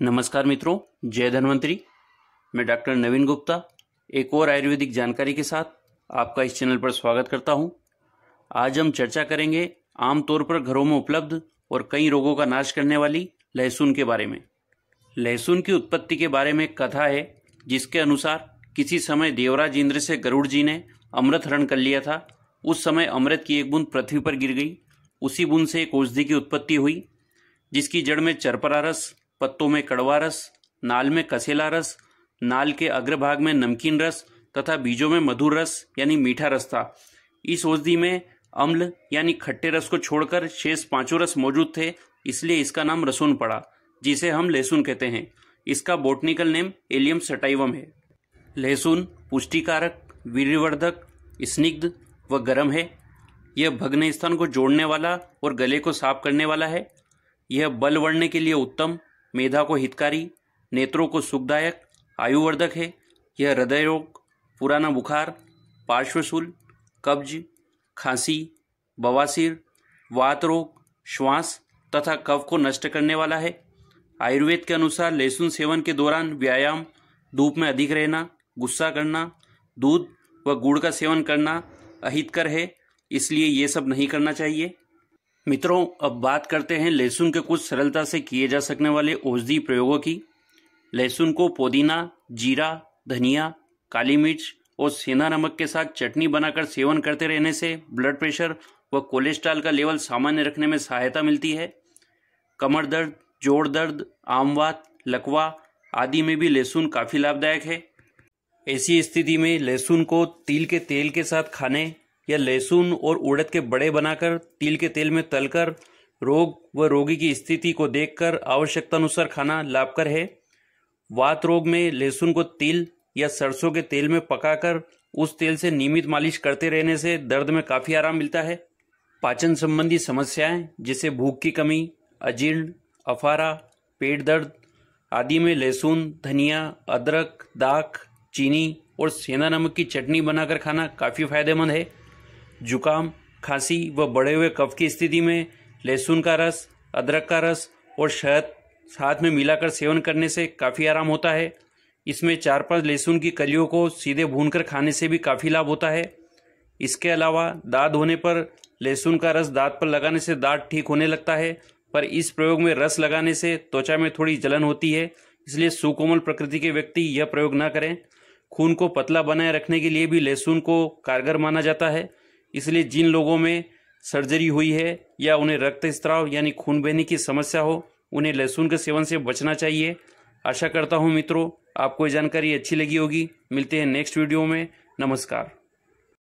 नमस्कार मित्रों जय धन्वंतरी मैं डॉक्टर नवीन गुप्ता एक और आयुर्वेदिक जानकारी के साथ आपका इस चैनल पर स्वागत करता हूं। आज हम चर्चा करेंगे आमतौर पर घरों में उपलब्ध और कई रोगों का नाश करने वाली लहसुन के बारे में लहसुन की उत्पत्ति के बारे में कथा है जिसके अनुसार किसी समय देवराज इंद्र से गरुड़ जी ने अमृत हरण कर लिया था उस समय अमृत की एक बूंद पृथ्वी पर गिर गई उसी बूंद से एक औषधि की उत्पत्ति हुई जिसकी जड़ में चरपरा रस पत्तों में कड़वा रस नाल में कसेला रस नाल के अग्रभाग में नमकीन रस तथा बीजों में मधुर रस यानी मीठा रस था इस औषधि में अम्ल यानी खट्टे रस को छोड़कर शेष पांचों रस मौजूद थे इसलिए इसका नाम रसून पड़ा जिसे हम लहसुन कहते हैं इसका बोटनिकल नेम एलियम सटाइवम है लहसुन पुष्टिकारक वीरवर्धक स्निग्ध व गर्म है यह भग्न स्थान को जोड़ने वाला और गले को साफ करने वाला है यह बल बढ़ने के लिए उत्तम मेधा को हितकारी नेत्रों को सुखदायक आयुवर्धक है यह हृदय रोग पुराना बुखार पार्श्वशूल कब्ज खांसी बवासीर वात रोग श्वास तथा कफ को नष्ट करने वाला है आयुर्वेद के अनुसार लहसुन सेवन के दौरान व्यायाम धूप में अधिक रहना गुस्सा करना दूध व गुड़ का सेवन करना अहितकर है इसलिए ये सब नहीं करना चाहिए मित्रों अब बात करते हैं लहसुन के कुछ सरलता से किए जा सकने वाले औषधि प्रयोगों की लहसुन को पुदीना जीरा धनिया काली मिर्च और सेना नमक के साथ चटनी बनाकर सेवन करते रहने से ब्लड प्रेशर व कोलेस्ट्रॉल का लेवल सामान्य रखने में सहायता मिलती है कमर दर्द जोड़ दर्द आमवात लकवा आदि में भी लहसुन काफ़ी लाभदायक है ऐसी स्थिति में लहसुन को तिल के तेल के साथ खाने या लहसुन और उड़द के बड़े बनाकर तिल के तेल में तलकर रोग व रोगी की स्थिति को देखकर आवश्यकतानुसार खाना लाभकर है वात रोग में लहसुन को तिल या सरसों के तेल में पकाकर उस तेल से नियमित मालिश करते रहने से दर्द में काफ़ी आराम मिलता है पाचन संबंधी समस्याएं जैसे भूख की कमी अजीर्ण अफारा पेट दर्द आदि में लहसुन धनिया अदरक दाख चीनी और सेंधा नमक की चटनी बनाकर खाना काफ़ी फायदेमंद है जुकाम खांसी व बढ़े हुए कफ की स्थिति में लहसुन का रस अदरक का रस और शहद साथ में मिलाकर सेवन करने से काफ़ी आराम होता है इसमें चार पांच लहसुन की कलियों को सीधे भूनकर खाने से भी काफ़ी लाभ होता है इसके अलावा दाँत होने पर लहसुन का रस दाँत पर लगाने से दाँत ठीक होने लगता है पर इस प्रयोग में रस लगाने से त्वचा में थोड़ी जलन होती है इसलिए सुकोमल प्रकृति के व्यक्ति यह प्रयोग ना करें खून को पतला बनाए रखने के लिए भी लहसुन को कारगर माना जाता है इसलिए जिन लोगों में सर्जरी हुई है या उन्हें रक्त स्त्राव यानी खून बहने की समस्या हो उन्हें लहसुन के सेवन से बचना चाहिए आशा करता हूँ मित्रों आपको ये जानकारी अच्छी लगी होगी मिलते हैं नेक्स्ट वीडियो में नमस्कार